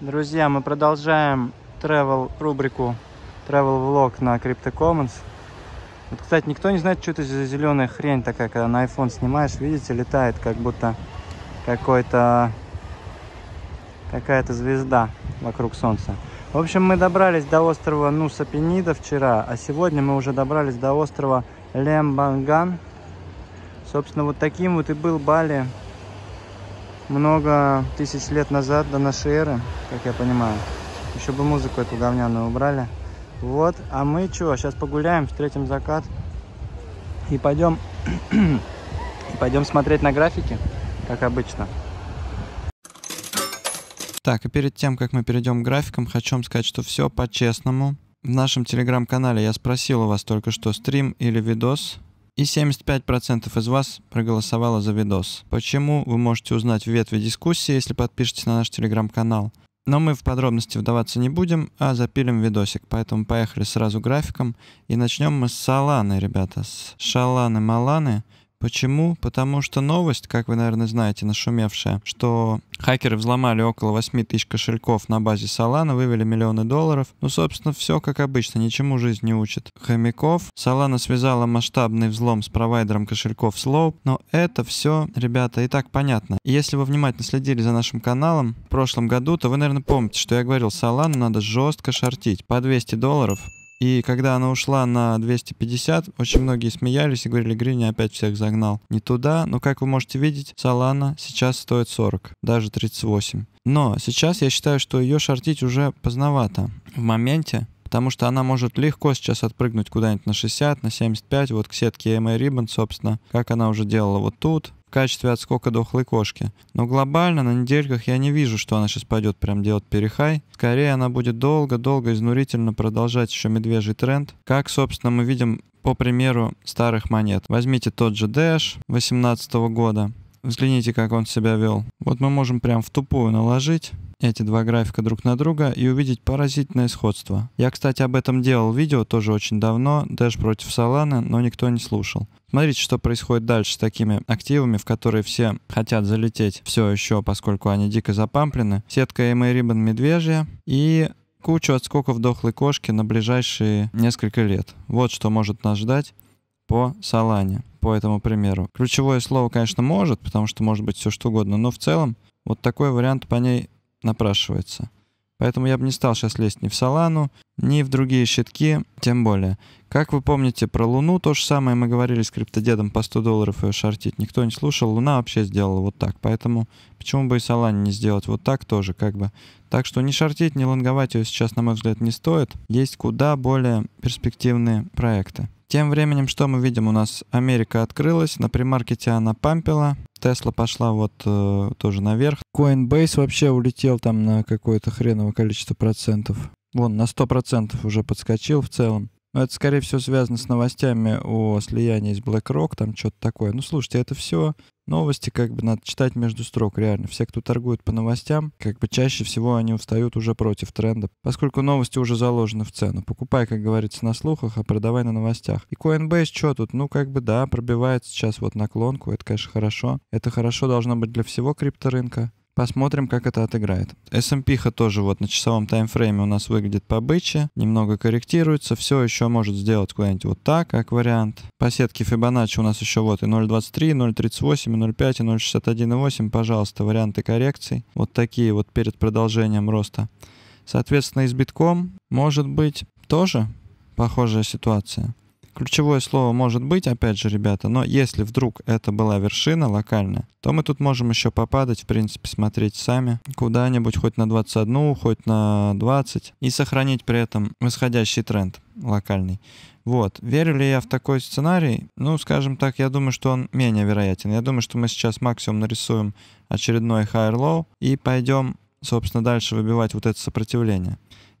Друзья, мы продолжаем travel рубрику travel vlog на Crypto Commons. Вот, кстати, никто не знает, что это за зеленая хрень такая, когда на iPhone снимаешь, видите, летает как будто какой-то какая-то звезда вокруг Солнца. В общем, мы добрались до острова Нусапенида вчера, а сегодня мы уже добрались до острова Лембанган. Собственно, вот таким вот и был Бали много тысяч лет назад, до нашей эры, как я понимаю. Еще бы музыку эту говняную убрали. Вот, а мы что, сейчас погуляем, встретим закат и пойдем, и пойдем смотреть на графики, как обычно. Так, и перед тем, как мы перейдем к графикам, хочу вам сказать, что все по-честному. В нашем телеграм-канале я спросил у вас только что стрим или видос и 75% из вас проголосовало за видос. Почему, вы можете узнать в ветви дискуссии, если подпишетесь на наш телеграм-канал. Но мы в подробности вдаваться не будем, а запилим видосик, поэтому поехали сразу графиком. И начнем мы с Саланы, ребята, с Шаланы-Маланы, Почему? Потому что новость, как вы, наверное, знаете, нашумевшая, что хакеры взломали около 8 тысяч кошельков на базе Solana, вывели миллионы долларов. Ну, собственно, все как обычно, ничему жизнь не учит. Хомяков, Solana связала масштабный взлом с провайдером кошельков Slow, но это все, ребята, и так понятно. И если вы внимательно следили за нашим каналом в прошлом году, то вы, наверное, помните, что я говорил, Solana надо жестко шортить по 200 долларов и когда она ушла на 250, очень многие смеялись и говорили, Грини опять всех загнал. Не туда, но как вы можете видеть, Салана сейчас стоит 40, даже 38. Но сейчас я считаю, что ее шортить уже поздновато. В моменте потому что она может легко сейчас отпрыгнуть куда-нибудь на 60, на 75, вот к сетке EMA Ribbon, собственно, как она уже делала вот тут, в качестве отскока дохлой кошки. Но глобально на недельках я не вижу, что она сейчас пойдет прям делать перехай. Скорее она будет долго-долго изнурительно продолжать еще медвежий тренд. Как, собственно, мы видим по примеру старых монет. Возьмите тот же Dash 2018 года. Взгляните, как он себя вел. Вот мы можем прям в тупую наложить эти два графика друг на друга и увидеть поразительное сходство. Я, кстати, об этом делал видео тоже очень давно, Dash против Solana, но никто не слушал. Смотрите, что происходит дальше с такими активами, в которые все хотят залететь все еще, поскольку они дико запамплены. Сетка AMA Ribbon медвежья и кучу отскоков дохлой кошки на ближайшие несколько лет. Вот что может нас ждать по Солане по этому примеру. Ключевое слово, конечно, может, потому что может быть все что угодно, но в целом вот такой вариант по ней напрашивается. Поэтому я бы не стал сейчас лезть ни в Солану, ни в другие щитки, тем более. Как вы помните, про Луну то же самое мы говорили с криптодедом по 100 долларов ее шортить. Никто не слушал, Луна вообще сделала вот так. Поэтому почему бы и Солане не сделать вот так тоже, как бы. Так что не шортить, не лонговать ее сейчас, на мой взгляд, не стоит. Есть куда более перспективные проекты. Тем временем, что мы видим? У нас Америка открылась, на премаркете она пампила, Тесла пошла вот э, тоже наверх. Coinbase вообще улетел там на какое-то хреновое количество процентов. Вон, на 100% уже подскочил в целом. Но ну, это, скорее всего, связано с новостями о слиянии с BlackRock, там что-то такое. Ну, слушайте, это все новости, как бы надо читать между строк, реально. Все, кто торгует по новостям, как бы чаще всего они устают уже против тренда, поскольку новости уже заложены в цену. Покупай, как говорится, на слухах, а продавай на новостях. И Coinbase что тут? Ну, как бы да, пробивает сейчас вот наклонку, это, конечно, хорошо. Это хорошо должно быть для всего крипторынка. Посмотрим, как это отыграет. S&P тоже вот на часовом таймфрейме у нас выглядит побыче, немного корректируется, все еще может сделать куда-нибудь вот так, как вариант. По сетке Fibonacci у нас еще вот и 0.23, 0.38, 0.5, и 0.61.8, пожалуйста, варианты коррекций. Вот такие вот перед продолжением роста. Соответственно, и с битком может быть тоже похожая ситуация. Ключевое слово может быть, опять же, ребята, но если вдруг это была вершина локальная, то мы тут можем еще попадать, в принципе, смотреть сами куда-нибудь, хоть на 21, хоть на 20, и сохранить при этом восходящий тренд локальный. Вот. Верю ли я в такой сценарий? Ну, скажем так, я думаю, что он менее вероятен. Я думаю, что мы сейчас максимум нарисуем очередной higher-low и пойдем, собственно, дальше выбивать вот это сопротивление.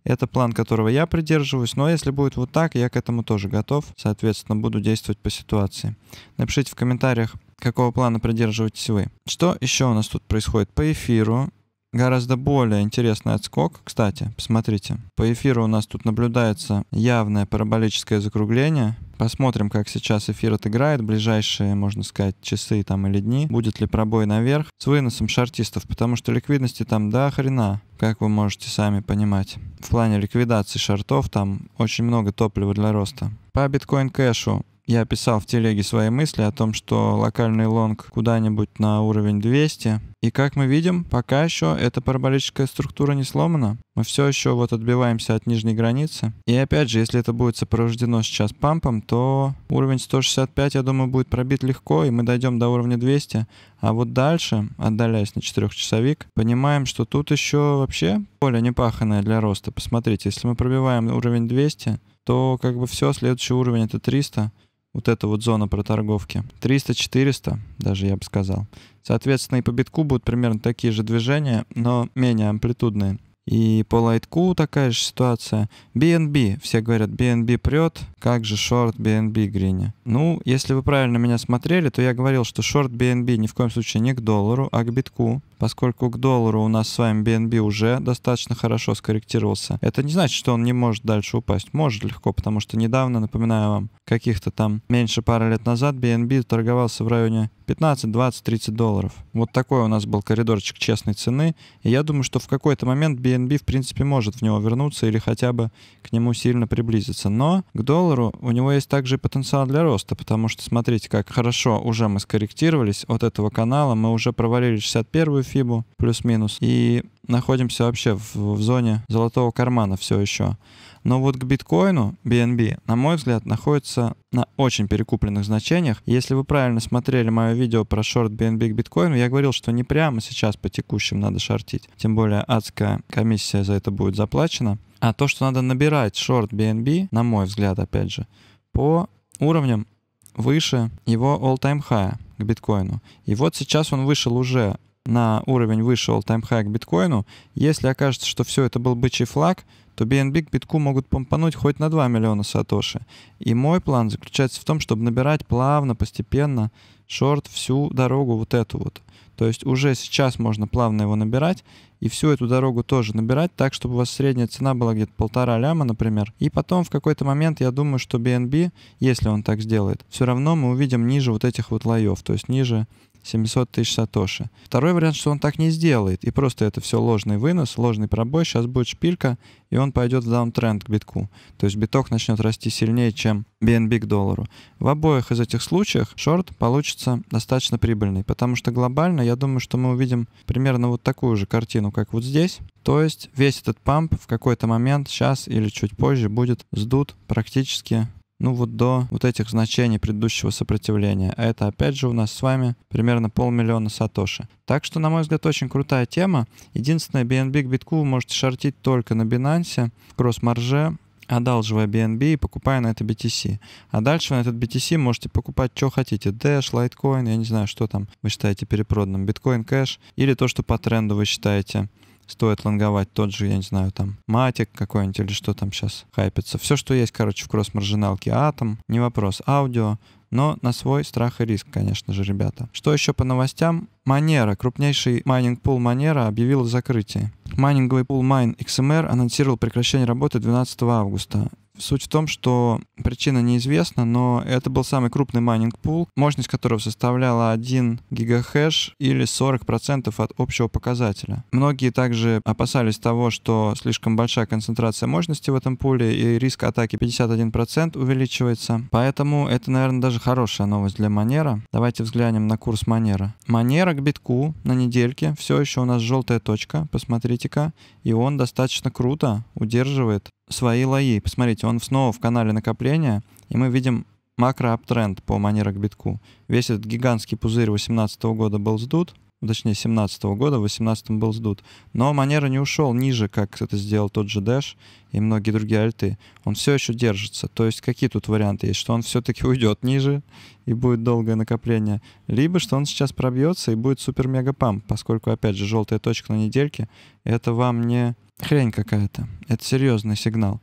Это план, которого я придерживаюсь, но если будет вот так, я к этому тоже готов. Соответственно, буду действовать по ситуации. Напишите в комментариях, какого плана придерживаетесь вы. Что еще у нас тут происходит? По эфиру гораздо более интересный отскок. Кстати, посмотрите, по эфиру у нас тут наблюдается явное параболическое закругление – Посмотрим, как сейчас эфир отыграет ближайшие, можно сказать, часы там или дни. Будет ли пробой наверх с выносом шартистов, потому что ликвидности там до хрена, как вы можете сами понимать. В плане ликвидации шартов там очень много топлива для роста. По биткоин кэшу я писал в телеге свои мысли о том, что локальный лонг куда-нибудь на уровень 200. И как мы видим, пока еще эта параболическая структура не сломана. Мы все еще вот отбиваемся от нижней границы. И опять же, если это будет сопровождено сейчас пампом, то уровень 165, я думаю, будет пробит легко, и мы дойдем до уровня 200. А вот дальше, отдаляясь на 4-часовик, понимаем, что тут еще вообще поле непаханное для роста. Посмотрите, если мы пробиваем уровень 200, то как бы все, следующий уровень это 300 вот эта вот зона проторговки. 300-400, даже я бы сказал. Соответственно, и по битку будут примерно такие же движения, но менее амплитудные. И по лайтку такая же ситуация. BNB. Все говорят, BNB прет. Как же шорт BNB гриня? Ну, если вы правильно меня смотрели, то я говорил, что шорт BNB ни в коем случае не к доллару, а к битку поскольку к доллару у нас с вами BNB уже достаточно хорошо скорректировался. Это не значит, что он не может дальше упасть. Может легко, потому что недавно, напоминаю вам, каких-то там меньше пары лет назад BNB торговался в районе 15, 20, 30 долларов. Вот такой у нас был коридорчик честной цены. И я думаю, что в какой-то момент BNB в принципе может в него вернуться или хотя бы к нему сильно приблизиться. Но к доллару у него есть также потенциал для роста, потому что смотрите, как хорошо уже мы скорректировались от этого канала. Мы уже провалили 61 фибу, плюс-минус. И находимся вообще в, в зоне золотого кармана все еще. Но вот к биткоину BNB, на мой взгляд, находится на очень перекупленных значениях. Если вы правильно смотрели мое видео про шорт BNB к биткоину, я говорил, что не прямо сейчас по текущим надо шортить. Тем более адская комиссия за это будет заплачена. А то, что надо набирать шорт BNB, на мой взгляд, опять же, по уровням выше его all-time high к биткоину. И вот сейчас он вышел уже на уровень выше all-time high к биткоину. Если окажется, что все это был бычий флаг, то BNB к битку могут помпануть хоть на 2 миллиона сатоши. И мой план заключается в том, чтобы набирать плавно, постепенно шорт всю дорогу вот эту вот. То есть уже сейчас можно плавно его набирать и всю эту дорогу тоже набирать так, чтобы у вас средняя цена была где-то полтора ляма, например. И потом в какой-то момент я думаю, что BNB, если он так сделает, все равно мы увидим ниже вот этих вот лоев, то есть ниже 700 тысяч сатоши. Второй вариант, что он так не сделает, и просто это все ложный вынос, ложный пробой, сейчас будет шпилька, и он пойдет в даунтренд к битку. То есть биток начнет расти сильнее, чем BNB к доллару. В обоих из этих случаях шорт получится достаточно прибыльный, потому что глобально, я думаю, что мы увидим примерно вот такую же картину, как вот здесь. То есть весь этот памп в какой-то момент, сейчас или чуть позже, будет сдут практически ну вот до вот этих значений предыдущего сопротивления. А это опять же у нас с вами примерно полмиллиона сатоши. Так что, на мой взгляд, очень крутая тема. Единственное, BNB к битку вы можете шортить только на Binance, кросс-марже, одалживая BNB и покупая на это BTC. А дальше вы на этот BTC можете покупать, что хотите. Dash, Litecoin, я не знаю, что там вы считаете перепроданным. Bitcoin Cash или то, что по тренду вы считаете стоит лонговать тот же, я не знаю, там, матик какой-нибудь или что там сейчас хайпится. Все, что есть, короче, в кросс-маржиналке атом, не вопрос, аудио, но на свой страх и риск, конечно же, ребята. Что еще по новостям? Манера, крупнейший майнинг-пул Манера, объявил о закрытии. Майнинговый пул майн XMR эм анонсировал прекращение работы 12 августа. Суть в том, что причина неизвестна, но это был самый крупный майнинг-пул, мощность которого составляла 1 гигахэш или 40% от общего показателя. Многие также опасались того, что слишком большая концентрация мощности в этом пуле и риск атаки 51% увеличивается. Поэтому это, наверное, даже хорошая новость для Манера. Давайте взглянем на курс Манера. Манера к битку на недельке все еще у нас желтая точка, посмотрите-ка, и он достаточно круто удерживает свои лои. Посмотрите, он снова в канале накопления, и мы видим макроаптренд по манера к битку. Весь этот гигантский пузырь 2018 года был сдут, точнее 17 года, в 18 был сдут. Но Манера не ушел ниже, как это сделал тот же Dash и многие другие альты. Он все еще держится. То есть какие тут варианты есть? Что он все-таки уйдет ниже и будет долгое накопление, либо что он сейчас пробьется и будет супер-мега-памп, поскольку, опять же, желтая точка на недельке — это вам не хрень какая-то. Это серьезный сигнал.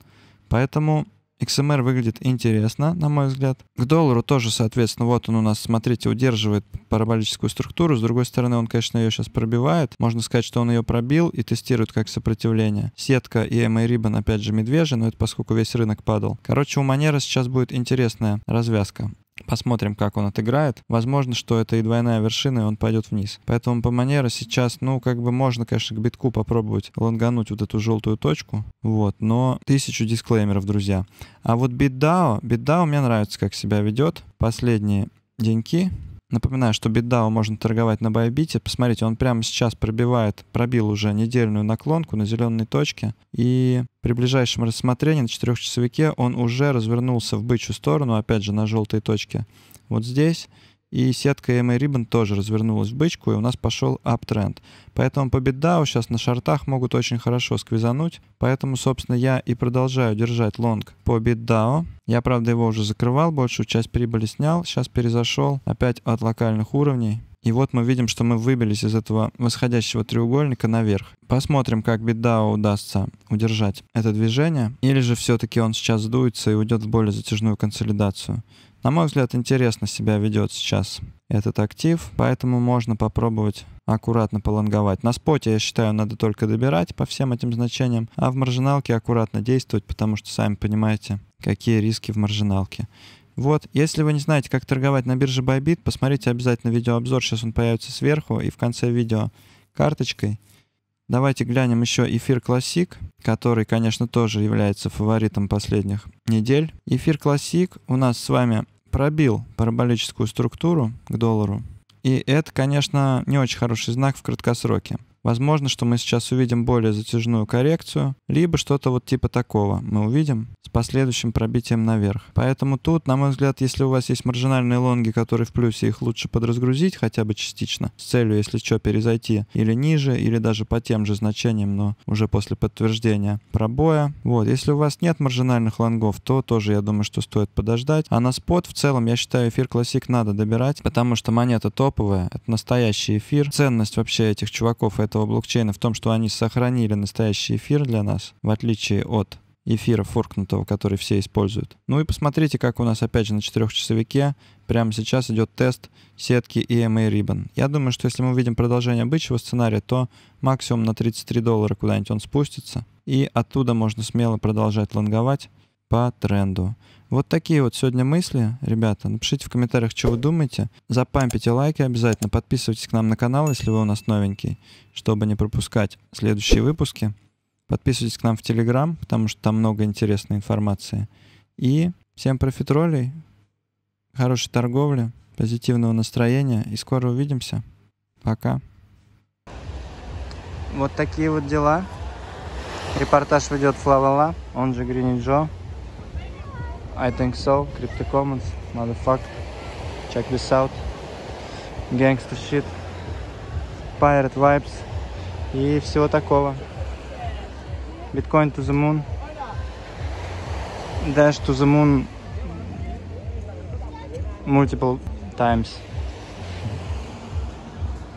Поэтому XMR выглядит интересно, на мой взгляд. К доллару тоже, соответственно, вот он у нас, смотрите, удерживает параболическую структуру. С другой стороны, он, конечно, ее сейчас пробивает. Можно сказать, что он ее пробил и тестирует как сопротивление. Сетка и MA Ribbon, опять же, медвежий, но это поскольку весь рынок падал. Короче, у Манера сейчас будет интересная развязка. Посмотрим, как он отыграет. Возможно, что это и двойная вершина, и он пойдет вниз. Поэтому по манере сейчас, ну, как бы можно, конечно, к битку попробовать лонгануть вот эту желтую точку. Вот, но тысячу дисклеймеров, друзья. А вот битдао, битдао мне нравится, как себя ведет. Последние деньки Напоминаю, что BitDAO можно торговать на Bybit. Посмотрите, он прямо сейчас пробивает, пробил уже недельную наклонку на зеленой точке. И при ближайшем рассмотрении на четырехчасовике он уже развернулся в бычью сторону, опять же на желтой точке. Вот здесь и сетка EMA Ribbon тоже развернулась в бычку, и у нас пошел аптренд. Поэтому по BitDAO сейчас на шартах могут очень хорошо сквизануть. Поэтому, собственно, я и продолжаю держать лонг по BitDAO. Я, правда, его уже закрывал, большую часть прибыли снял. Сейчас перезашел опять от локальных уровней. И вот мы видим, что мы выбились из этого восходящего треугольника наверх. Посмотрим, как BitDAO удастся удержать это движение, или же все-таки он сейчас сдуется и уйдет в более затяжную консолидацию на мой взгляд, интересно себя ведет сейчас этот актив, поэтому можно попробовать аккуратно полонговать. На споте, я считаю, надо только добирать по всем этим значениям, а в маржиналке аккуратно действовать, потому что сами понимаете, какие риски в маржиналке. Вот, если вы не знаете, как торговать на бирже Bybit, посмотрите обязательно видеообзор, сейчас он появится сверху и в конце видео карточкой. Давайте глянем еще эфир классик, который, конечно, тоже является фаворитом последних недель. Эфир классик у нас с вами пробил параболическую структуру к доллару. И это, конечно, не очень хороший знак в краткосроке. Возможно, что мы сейчас увидим более затяжную коррекцию, либо что-то вот типа такого мы увидим с последующим пробитием наверх. Поэтому тут, на мой взгляд, если у вас есть маржинальные лонги, которые в плюсе, их лучше подразгрузить хотя бы частично, с целью, если что, перезайти или ниже, или даже по тем же значениям, но уже после подтверждения пробоя. Вот, если у вас нет маржинальных лонгов, то тоже, я думаю, что стоит подождать. А на спот, в целом, я считаю, эфир классик надо добирать, потому что монета топовая, это настоящий эфир. Ценность вообще этих чуваков — это этого блокчейна в том, что они сохранили настоящий эфир для нас, в отличие от эфира форкнутого, который все используют. Ну и посмотрите, как у нас опять же на четырехчасовике прямо сейчас идет тест сетки EMA Ribbon. Я думаю, что если мы увидим продолжение обычного сценария, то максимум на 33 доллара куда-нибудь он спустится. И оттуда можно смело продолжать лонговать по тренду. Вот такие вот сегодня мысли, ребята. Напишите в комментариях, что вы думаете. Запампите лайки обязательно. Подписывайтесь к нам на канал, если вы у нас новенький, чтобы не пропускать следующие выпуски. Подписывайтесь к нам в Телеграм, потому что там много интересной информации. И всем профитролей, хорошей торговли, позитивного настроения и скоро увидимся. Пока. Вот такие вот дела. Репортаж ведет Флавала, он же Гринни Джо. I think so. Crypto Commons, motherfucker. Check this out. Gangster shit. Pirate vibes. И всего такого. Bitcoin to the moon. Dash to the moon multiple times.